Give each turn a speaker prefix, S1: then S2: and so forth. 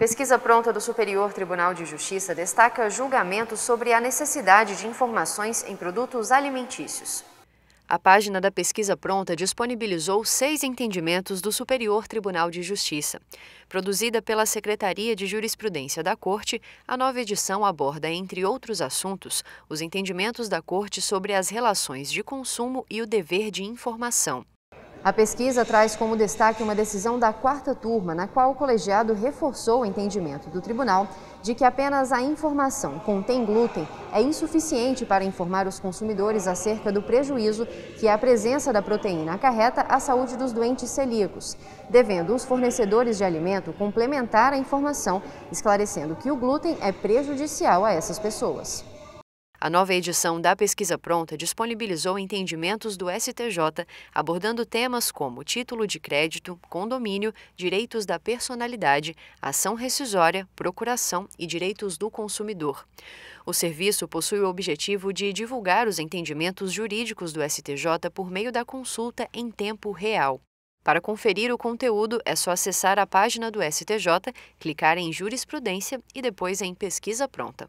S1: Pesquisa pronta do Superior Tribunal de Justiça destaca julgamento sobre a necessidade de informações em produtos alimentícios. A página da pesquisa pronta disponibilizou seis entendimentos do Superior Tribunal de Justiça. Produzida pela Secretaria de Jurisprudência da Corte, a nova edição aborda, entre outros assuntos, os entendimentos da Corte sobre as relações de consumo e o dever de informação. A pesquisa traz como destaque uma decisão da quarta turma, na qual o colegiado reforçou o entendimento do tribunal de que apenas a informação contém glúten é insuficiente para informar os consumidores acerca do prejuízo que a presença da proteína acarreta à saúde dos doentes celíacos, devendo os fornecedores de alimento complementar a informação, esclarecendo que o glúten é prejudicial a essas pessoas. A nova edição da Pesquisa Pronta disponibilizou entendimentos do STJ abordando temas como título de crédito, condomínio, direitos da personalidade, ação rescisória, procuração e direitos do consumidor. O serviço possui o objetivo de divulgar os entendimentos jurídicos do STJ por meio da consulta em tempo real. Para conferir o conteúdo, é só acessar a página do STJ, clicar em Jurisprudência e depois em Pesquisa Pronta.